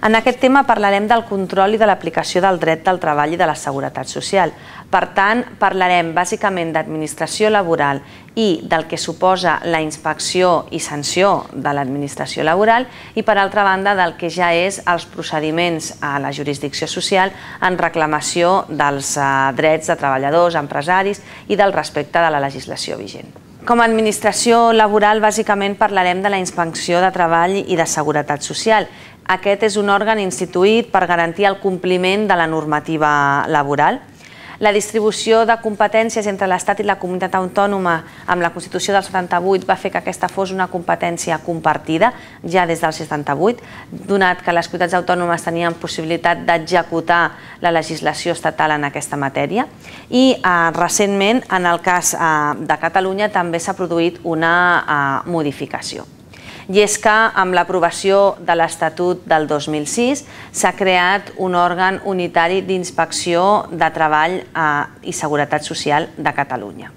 En aquest tema parlarem del control i de l'aplicació del dret del treball i de la seguretat social. Per tant, parlarem bàsicament d'administració laboral i del que suposa la inspecció i sanció de l'administració laboral i, per altra banda, del que ja és els procediments a la jurisdicció social en reclamació dels eh, drets de treballadors, empresaris i del respecte de la legislació vigent. Com a administració laboral, bàsicament parlarem de la inspecció de treball i de seguretat social aquest és un òrgan instituït per garantir el compliment de la normativa laboral. La distribució de competències entre l'Estat i la comunitat autònoma amb la Constitució del 78 va fer que aquesta fos una competència compartida ja des del 78, donat que les comunitats autònomes tenien possibilitat d'executar la legislació estatal en aquesta matèria. I eh, recentment, en el cas eh, de Catalunya, també s'ha produït una eh, modificació i és que amb l'aprovació de l'Estatut del 2006 s'ha creat un òrgan unitari d'inspecció de treball eh, i seguretat social de Catalunya.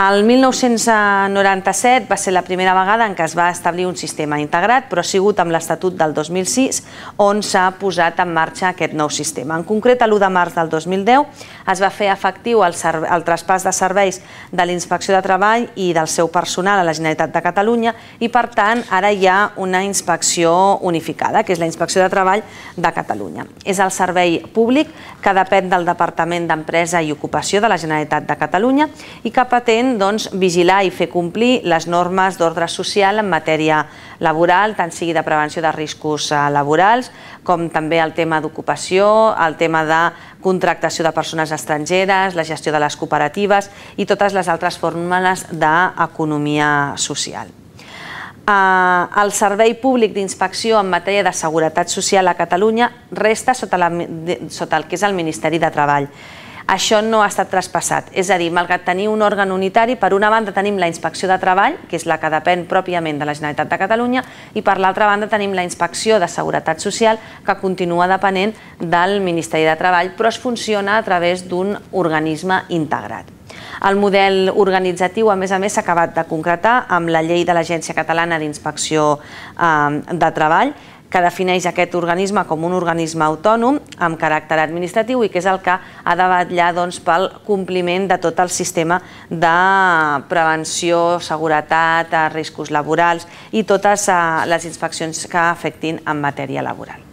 El 1997 va ser la primera vegada en què es va establir un sistema integrat, però ha sigut amb l'Estatut del 2006 on s'ha posat en marxa aquest nou sistema. En concret, l'1 de març del 2010 es va fer efectiu el, el traspàs de serveis de l'Inspecció de Treball i del seu personal a la Generalitat de Catalunya i, per tant, ara hi ha una inspecció unificada, que és la Inspecció de Treball de Catalunya. És el servei públic que depèn del Departament d'Empresa i Ocupació de la Generalitat de Catalunya i que patent evidentment, doncs, vigilar i fer complir les normes d'ordre social en matèria laboral, tant sigui de prevenció de riscos eh, laborals, com també el tema d'ocupació, el tema de contractació de persones estrangeres, la gestió de les cooperatives i totes les altres fórmules d'economia social. Eh, el Servei Públic d'Inspecció en matèria de Seguretat Social a Catalunya resta sota, la, sota el que és el Ministeri de Treball això no ha estat traspassat. És a dir, malgrat tenir un òrgan unitari, per una banda tenim la Inspecció de Treball, que és la que depèn pròpiament de la Generalitat de Catalunya, i per l'altra banda tenim la Inspecció de Seguretat Social, que continua depenent del Ministeri de Treball, però es funciona a través d'un organisme integrat. El model organitzatiu, a més a més, s'ha acabat de concretar amb la llei de l'Agència Catalana d'Inspecció eh, de Treball, que defineix aquest organisme com un organisme autònom amb caràcter administratiu i que és el que ha de vetllar doncs, pel compliment de tot el sistema de prevenció, seguretat, eh, riscos laborals i totes eh, les inspeccions que afectin en matèria laboral.